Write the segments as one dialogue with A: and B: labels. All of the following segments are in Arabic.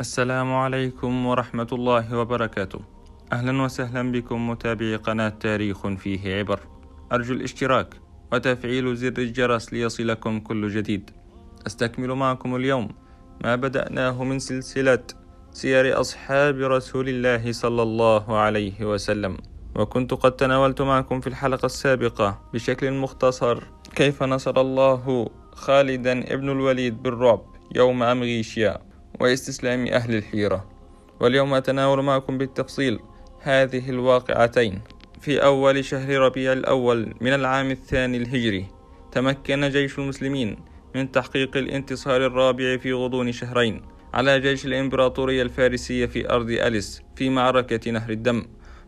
A: السلام عليكم ورحمة الله وبركاته أهلا وسهلا بكم متابعي قناة تاريخ فيه عبر أرجو الاشتراك وتفعيل زر الجرس ليصلكم كل جديد أستكمل معكم اليوم ما بدأناه من سلسلة سير أصحاب رسول الله صلى الله عليه وسلم وكنت قد تناولت معكم في الحلقة السابقة بشكل مختصر كيف نصر الله خالدا ابن الوليد بالرعب يوم أمغيشيا واستسلام أهل الحيرة واليوم أتناول معكم بالتفصيل هذه الواقعتين في أول شهر ربيع الأول من العام الثاني الهجري تمكن جيش المسلمين من تحقيق الانتصار الرابع في غضون شهرين على جيش الإمبراطورية الفارسية في أرض أليس في معركة نهر الدم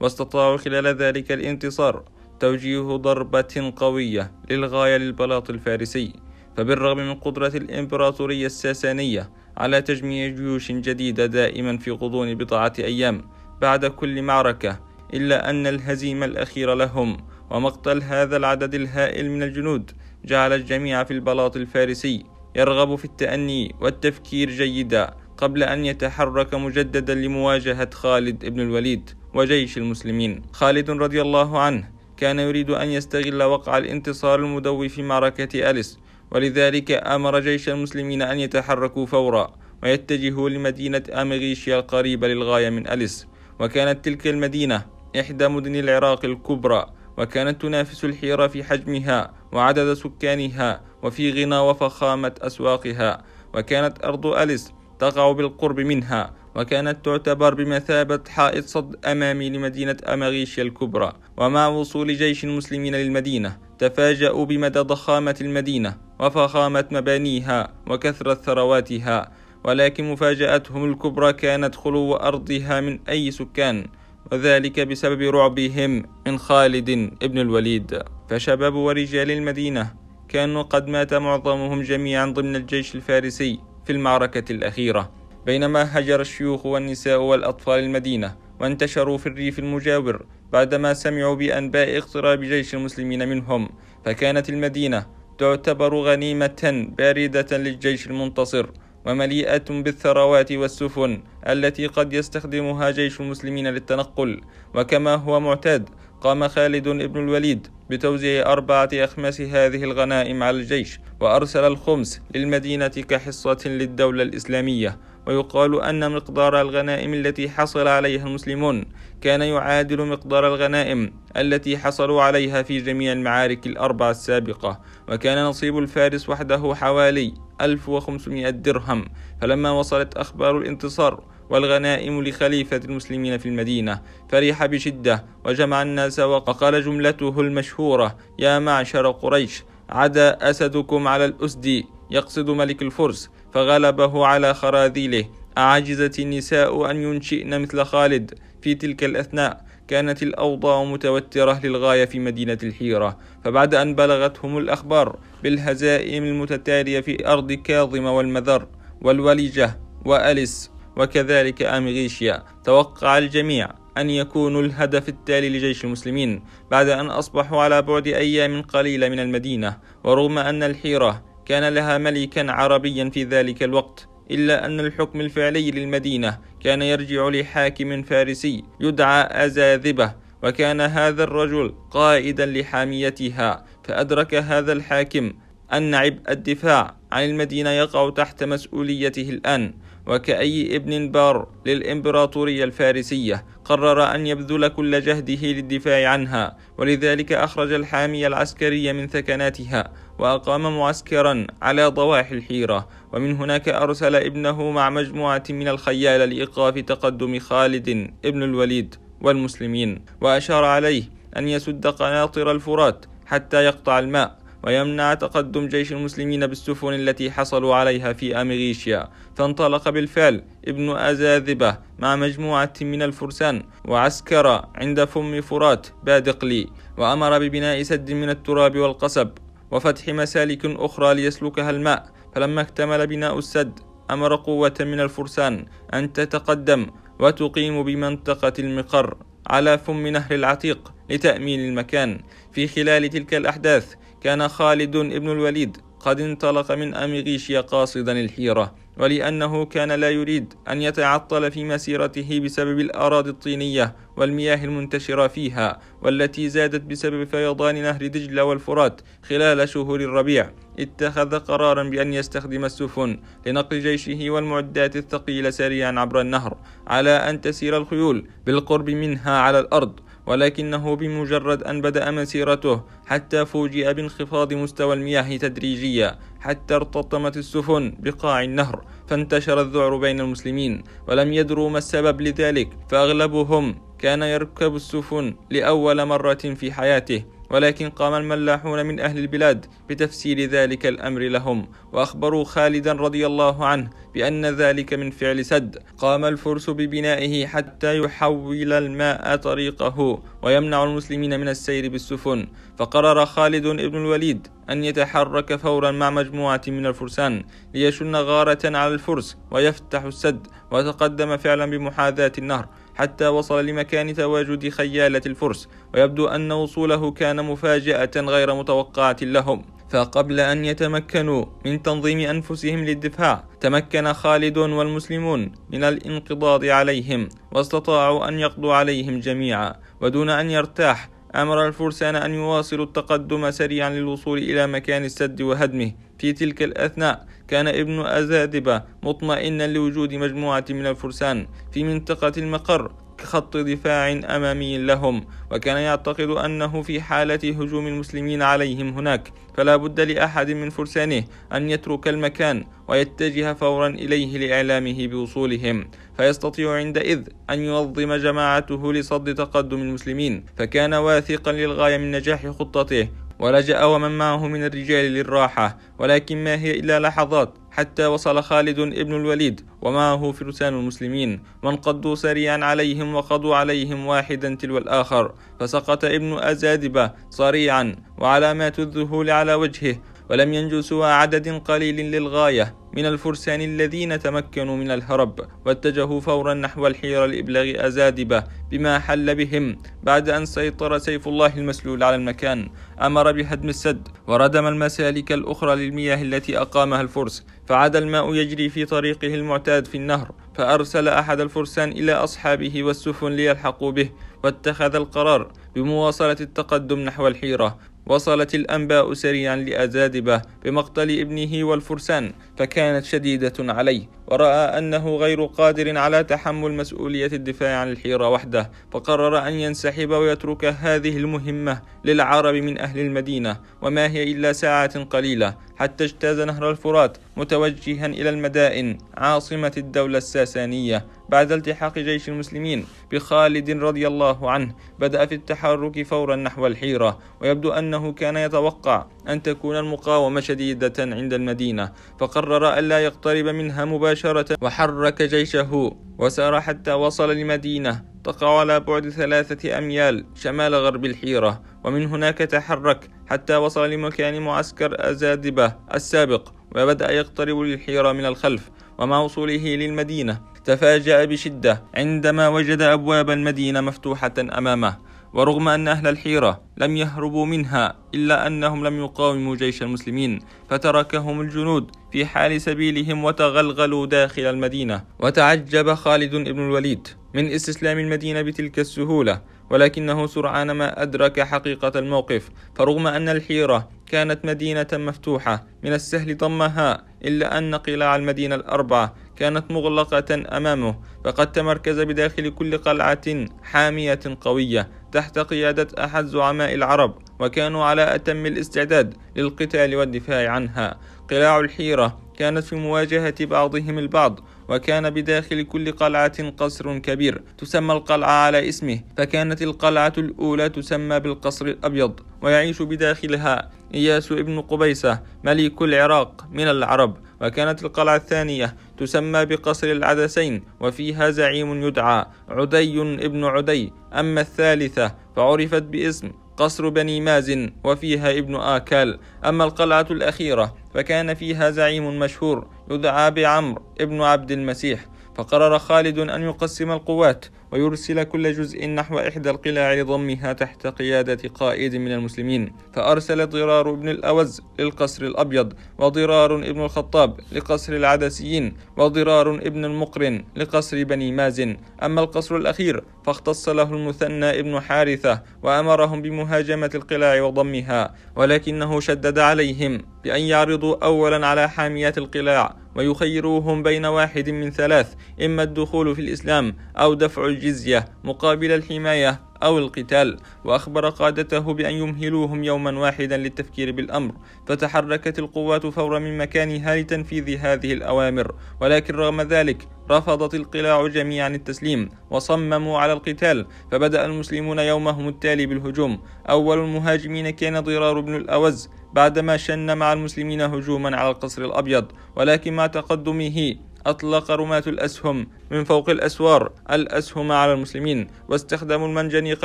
A: واستطاعوا خلال ذلك الانتصار توجيه ضربة قوية للغاية للبلاط الفارسي فبالرغم من قدرة الإمبراطورية الساسانية على تجميع جيوش جديدة دائما في غضون بضعة أيام بعد كل معركة إلا أن الهزيمة الأخيرة لهم ومقتل هذا العدد الهائل من الجنود جعل الجميع في البلاط الفارسي يرغب في التأني والتفكير جيدا قبل أن يتحرك مجددا لمواجهة خالد بن الوليد وجيش المسلمين خالد رضي الله عنه كان يريد أن يستغل وقع الانتصار المدوي في معركة أليس ولذلك أمر جيش المسلمين أن يتحركوا فورا ويتجهوا لمدينة أمغيشيا القريبة للغاية من أليس وكانت تلك المدينة إحدى مدن العراق الكبرى وكانت تنافس الحيرة في حجمها وعدد سكانها وفي غنى وفخامة أسواقها وكانت أرض أليس تقع بالقرب منها وكانت تعتبر بمثابة حائط صد أمامي لمدينة أمغيشيا الكبرى ومع وصول جيش المسلمين للمدينة تفاجأوا بمدى ضخامة المدينة وفخامة مبانيها وكثرة ثرواتها ولكن مفاجأتهم الكبرى كانت خلو أرضها من أي سكان وذلك بسبب رعبهم من خالد ابن الوليد فشباب ورجال المدينة كانوا قد مات معظمهم جميعا ضمن الجيش الفارسي في المعركة الأخيرة بينما هجر الشيوخ والنساء والأطفال المدينة وانتشروا في الريف المجاور بعدما سمعوا بأنباء اقتراب جيش المسلمين منهم فكانت المدينة تعتبر غنيمة باردة للجيش المنتصر ومليئة بالثروات والسفن التي قد يستخدمها جيش المسلمين للتنقل وكما هو معتاد قام خالد بن الوليد بتوزيع أربعة أخماس هذه الغنائم على الجيش وأرسل الخمس للمدينة كحصة للدولة الإسلامية ويقال أن مقدار الغنائم التي حصل عليها المسلمون كان يعادل مقدار الغنائم التي حصلوا عليها في جميع المعارك الأربع السابقة وكان نصيب الفارس وحده حوالي 1500 درهم فلما وصلت أخبار الانتصار والغنائم لخليفة المسلمين في المدينة فرح بشدة وجمع الناس وقال جملته المشهورة يا معشر قريش عدا أسدكم على الأسد يقصد ملك الفرس فغلبه على خراذيله أعجزت النساء أن ينشئن مثل خالد في تلك الأثناء كانت الأوضاع متوترة للغاية في مدينة الحيرة فبعد أن بلغتهم الأخبار بالهزائم المتتالية في أرض كاظمة والمذر والوليجة وأليس وكذلك أمغيشيا توقع الجميع أن يكونوا الهدف التالي لجيش المسلمين بعد أن أصبحوا على بعد أيام قليلة من المدينة ورغم أن الحيرة كان لها ملكا عربيا في ذلك الوقت إلا أن الحكم الفعلي للمدينة كان يرجع لحاكم فارسي يدعى أزاذبة وكان هذا الرجل قائدا لحاميتها فأدرك هذا الحاكم أن عبء الدفاع عن المدينة يقع تحت مسؤوليته الآن وكأي ابن بار للإمبراطورية الفارسية قرر أن يبذل كل جهده للدفاع عنها ولذلك أخرج الحامي العسكري من ثكناتها وأقام معسكرا على ضواحي الحيرة ومن هناك أرسل ابنه مع مجموعة من الخيال لإيقاف تقدم خالد ابن الوليد والمسلمين وأشار عليه أن يسد قناطر الفرات حتى يقطع الماء ويمنع تقدم جيش المسلمين بالسفن التي حصلوا عليها في أميغيشيا فانطلق بالفعل ابن أزاذبة مع مجموعة من الفرسان وعسكر عند فم فرات بادقلي وأمر ببناء سد من التراب والقصب وفتح مسالك أخرى ليسلكها الماء فلما اكتمل بناء السد أمر قوة من الفرسان أن تتقدم وتقيم بمنطقة المقر على فم نهر العتيق لتأمين المكان في خلال تلك الأحداث كان خالد بن الوليد قد انطلق من أميغيشيا قاصدا الحيرة ولأنه كان لا يريد أن يتعطل في مسيرته بسبب الأراضي الطينية والمياه المنتشرة فيها والتي زادت بسبب فيضان نهر دجلة والفرات خلال شهور الربيع اتخذ قرارا بأن يستخدم السفن لنقل جيشه والمعدات الثقيلة سريعا عبر النهر على أن تسير الخيول بالقرب منها على الأرض ولكنه بمجرد أن بدأ مسيرته حتى فوجئ بانخفاض مستوى المياه تدريجيا حتى ارتطمت السفن بقاع النهر فانتشر الذعر بين المسلمين ولم يدروا ما السبب لذلك فأغلبهم كان يركب السفن لأول مرة في حياته ولكن قام الملاحون من أهل البلاد بتفسير ذلك الأمر لهم وأخبروا خالدا رضي الله عنه بأن ذلك من فعل سد قام الفرس ببنائه حتى يحول الماء طريقه ويمنع المسلمين من السير بالسفن فقرر خالد بن الوليد أن يتحرك فورا مع مجموعة من الفرسان ليشن غارة على الفرس ويفتح السد وتقدم فعلا بمحاذاة النهر حتى وصل لمكان تواجد خيالة الفرس ويبدو أن وصوله كان مفاجأة غير متوقعة لهم فقبل أن يتمكنوا من تنظيم أنفسهم للدفاع تمكن خالد والمسلمون من الانقضاض عليهم واستطاعوا أن يقضوا عليهم جميعا ودون أن يرتاح أمر الفرسان أن يواصلوا التقدم سريعا للوصول إلى مكان السد وهدمه في تلك الأثناء كان ابن أزادبة مطمئنا لوجود مجموعة من الفرسان في منطقة المقر كخط دفاع أمامي لهم وكان يعتقد أنه في حالة هجوم المسلمين عليهم هناك فلا بد لأحد من فرسانه أن يترك المكان ويتجه فورا إليه لإعلامه بوصولهم فيستطيع عندئذ أن ينظم جماعته لصد تقدم المسلمين فكان واثقا للغاية من نجاح خطته ولجأ ومن معه من الرجال للراحة ولكن ما هي إلا لحظات حتى وصل خالد ابن الوليد ومعه فرسان المسلمين وانقضوا سريعا عليهم وقضوا عليهم واحدا تلو الآخر فسقط ابن أزادبة صريعا وعلامات الذهول على وجهه ولم ينجو سوى عدد قليل للغاية من الفرسان الذين تمكنوا من الهرب واتجهوا فورا نحو الحيرة لإبلاغ أزادبة بما حل بهم بعد أن سيطر سيف الله المسلول على المكان أمر بهدم السد وردم المسالك الأخرى للمياه التي أقامها الفرس فعاد الماء يجري في طريقه المعتاد في النهر فأرسل أحد الفرسان إلى أصحابه والسفن ليلحقوا به واتخذ القرار بمواصلة التقدم نحو الحيرة وصلت الأنباء سريعا لأزادبة بمقتل ابنه والفرسان فكانت شديدة عليه ورأى أنه غير قادر على تحمل مسؤولية الدفاع عن الحيرة وحده فقرر أن ينسحب ويترك هذه المهمة للعرب من أهل المدينة وما هي إلا ساعات قليلة حتى اجتاز نهر الفرات متوجها إلى المدائن عاصمة الدولة الساسانية بعد التحاق جيش المسلمين بخالد رضي الله عنه بدأ في التحرك فورا نحو الحيرة ويبدو أنه كان يتوقع أن تكون المقاومة شديدة عند المدينة فقرر ألا يقترب منها مباشرة وحرك جيشه وسار حتى وصل لمدينة تقع على بعد ثلاثة أميال شمال غرب الحيرة ومن هناك تحرك حتى وصل لمكان معسكر أزادبة السابق وبدأ يقترب للحيرة من الخلف ومع وصوله للمدينة تفاجأ بشدة عندما وجد أبواب المدينة مفتوحة أمامه ورغم أن أهل الحيرة لم يهربوا منها إلا أنهم لم يقاوموا جيش المسلمين فتركهم الجنود في حال سبيلهم وتغلغلوا داخل المدينة وتعجب خالد بن الوليد من استسلام المدينة بتلك السهولة ولكنه سرعان ما أدرك حقيقة الموقف فرغم أن الحيرة كانت مدينة مفتوحة من السهل ضمها إلا أن قلاع المدينة الأربعة كانت مغلقة أمامه فقد تمركز بداخل كل قلعة حامية قوية تحت قيادة أحد زعماء العرب وكانوا على أتم الاستعداد للقتال والدفاع عنها قلاع الحيرة كانت في مواجهة بعضهم البعض وكان بداخل كل قلعة قصر كبير تسمى القلعة على اسمه فكانت القلعة الأولى تسمى بالقصر الأبيض ويعيش بداخلها إياس ابن قبيسة ملك العراق من العرب وكانت القلعة الثانية تسمى بقصر العدسين وفيها زعيم يدعى عدي ابن عدي أما الثالثة فعرفت باسم قصر بني مازن وفيها ابن آكال أما القلعة الأخيرة فكان فيها زعيم مشهور يدعى بعمر ابن عبد المسيح فقرر خالد أن يقسم القوات ويرسل كل جزء نحو إحدى القلاع لضمها تحت قيادة قائد من المسلمين فأرسل ضرار بن الأوز للقصر الأبيض وضرار ابن الخطاب لقصر العدسيين وضرار ابن المقرن لقصر بني مازن أما القصر الأخير فاختص له المثنى ابن حارثة وأمرهم بمهاجمة القلاع وضمها ولكنه شدد عليهم بأن يعرضوا أولا على حاميات القلاع ويخيروهم بين واحد من ثلاث إما الدخول في الإسلام أو دفع الجزء الجزية مقابل الحماية أو القتال وأخبر قادته بأن يمهلوهم يوما واحدا للتفكير بالأمر فتحركت القوات فورا من مكانها لتنفيذ هذه الأوامر ولكن رغم ذلك رفضت القلاع جميعا التسليم وصمموا على القتال فبدأ المسلمون يومهم التالي بالهجوم أول المهاجمين كان ضرار بن الأوز بعدما شن مع المسلمين هجوما على القصر الأبيض ولكن مع تقدمه أطلق رماة الأسهم من فوق الأسوار الأسهم على المسلمين واستخدموا المنجنيق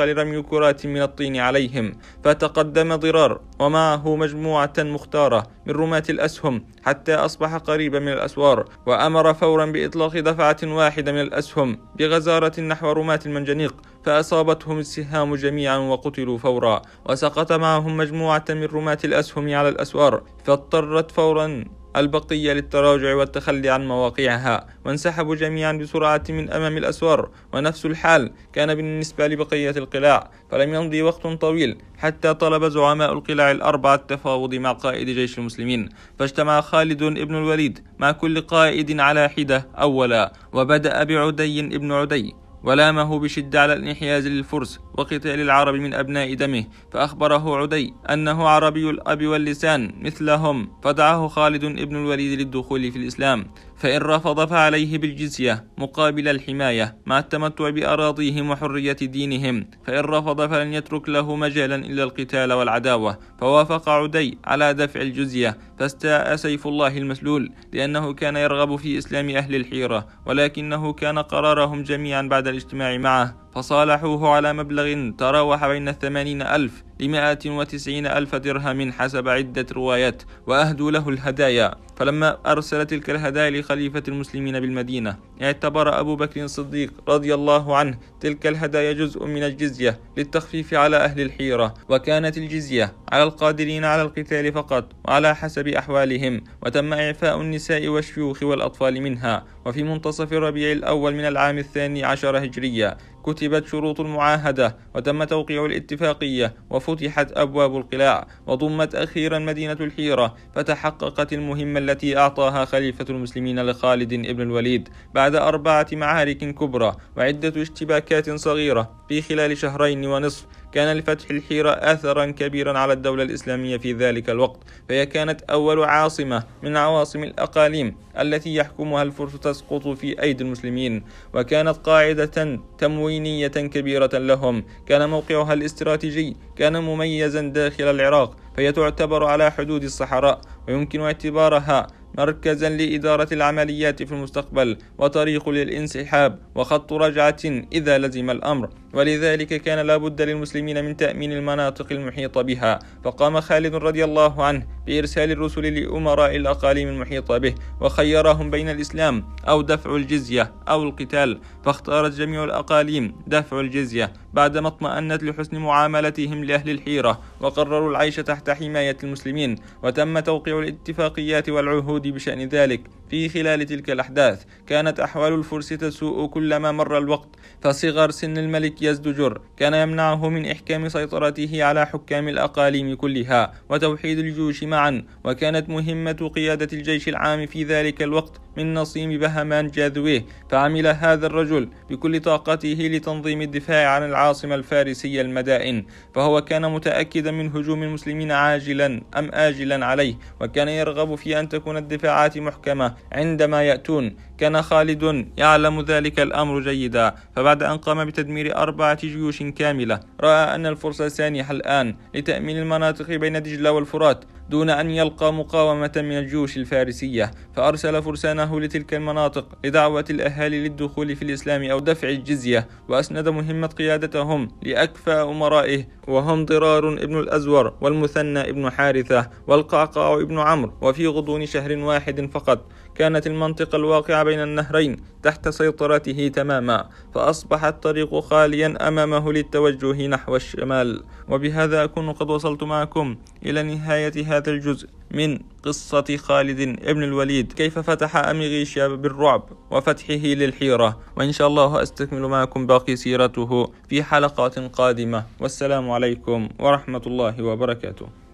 A: لرمي كرات من الطين عليهم فتقدم ضرار ومعه مجموعة مختارة من رماة الأسهم حتى أصبح قريبا من الأسوار وأمر فورا بإطلاق دفعة واحدة من الأسهم بغزارة نحو رماة المنجنيق فأصابتهم السهام جميعا وقتلوا فورا وسقط معهم مجموعة من رماة الأسهم على الأسوار فاضطرت فورا البقية للتراجع والتخلي عن مواقعها وانسحبوا جميعا بسرعة من أمام الأسوار ونفس الحال كان بالنسبة لبقية القلاع فلم يمضي وقت طويل حتى طلب زعماء القلاع الأربعة التفاوض مع قائد جيش المسلمين فاجتمع خالد ابن الوليد مع كل قائد على حدة أولا وبدأ بعدي ابن عدي ولامه بشدة على الانحياز للفرس وقتال العرب من أبناء دمه فأخبره عدي أنه عربي الأب واللسان مثلهم فدعاه خالد بن الوليد للدخول في الإسلام فإن رفض فعليه بالجزية مقابل الحماية مع التمتع بأراضيهم وحرية دينهم فإن رفض فلن يترك له مجالا إلا القتال والعداوة فوافق عدي على دفع الجزية فاستاء سيف الله المسلول لأنه كان يرغب في إسلام أهل الحيرة ولكنه كان قرارهم جميعا بعد الاجتماع معه فصالحوه على مبلغ تراوح بين الثمانين ألف لمائة وتسعين ألف درهم حسب عدة روايات وأهدوا له الهدايا فلما أرسل تلك الهدايا لخليفة المسلمين بالمدينة اعتبر أبو بكر الصديق رضي الله عنه تلك الهدايا جزء من الجزية للتخفيف على أهل الحيرة وكانت الجزية على القادرين على القتال فقط وعلى حسب أحوالهم وتم إعفاء النساء والشيوخ والأطفال منها وفي منتصف ربيع الأول من العام الثاني عشر هجرية كتبت شروط المعاهدة وتم توقيع الاتفاقية وفتحت أبواب القلاع وضمت أخيرا مدينة الحيرة فتحققت المهمة التي أعطاها خليفة المسلمين لخالد بن الوليد بعد أربعة معارك كبرى وعدة اشتباكات صغيرة في خلال شهرين ونصف كان لفتح الحيرة أثرا كبيرا على الدولة الإسلامية في ذلك الوقت فهي كانت أول عاصمة من عواصم الأقاليم التي يحكمها الفرس تسقط في أيدي المسلمين وكانت قاعدة تموينية كبيرة لهم كان موقعها الاستراتيجي كان مميزا داخل العراق فهي تعتبر على حدود الصحراء ويمكن اعتبارها مركزا لإدارة العمليات في المستقبل وطريق للانسحاب وخط رجعة إذا لزم الأمر ولذلك كان لا بد للمسلمين من تأمين المناطق المحيطة بها فقام خالد رضي الله عنه بإرسال الرسل لأمراء الأقاليم المحيطة به وخيرهم بين الإسلام أو دفع الجزية أو القتال فاختارت جميع الأقاليم دفع الجزية بعدما اطمأنت لحسن معاملتهم لأهل الحيرة وقرروا العيش تحت حماية المسلمين وتم توقيع الاتفاقيات والعهود بشأن ذلك في خلال تلك الأحداث كانت أحوال الفرس تسوء كلما مر الوقت فصغر سن الملك يزدجر كان يمنعه من إحكام سيطرته على حكام الأقاليم كلها وتوحيد الجيوش معا وكانت مهمة قيادة الجيش العام في ذلك الوقت من نصيم بهمان جاذويه فعمل هذا الرجل بكل طاقته لتنظيم الدفاع عن العاصمة الفارسية المدائن فهو كان متأكدا من هجوم المسلمين عاجلا أم آجلا عليه وكان يرغب في أن تكون الدفاعات محكمة عندما يأتون كان خالد يعلم ذلك الأمر جيدا فبعد أن قام بتدمير أربعة جيوش كاملة رأى أن الفرصة سانحة الآن لتأمين المناطق بين دجلة والفرات دون أن يلقى مقاومة من الجيوش الفارسية فأرسل فرسانه لتلك المناطق لدعوة الأهالي للدخول في الإسلام أو دفع الجزية وأسند مهمة قيادتهم لأكفى أمرائه وهم ضرار ابن الأزور والمثنى ابن حارثة والقعقاع ابن عمرو وفي غضون شهر واحد فقط كانت المنطقة الواقعة بين النهرين تحت سيطرته تماما فأصبح الطريق خاليا أمامه للتوجه نحو الشمال وبهذا أكون قد وصلت معكم إلى نهاية هذا الجزء من قصة خالد ابن الوليد كيف فتح أميغيشيا بالرعب وفتحه للحيرة وإن شاء الله أستكمل معكم باقي سيرته في حلقات قادمة والسلام عليكم ورحمة الله وبركاته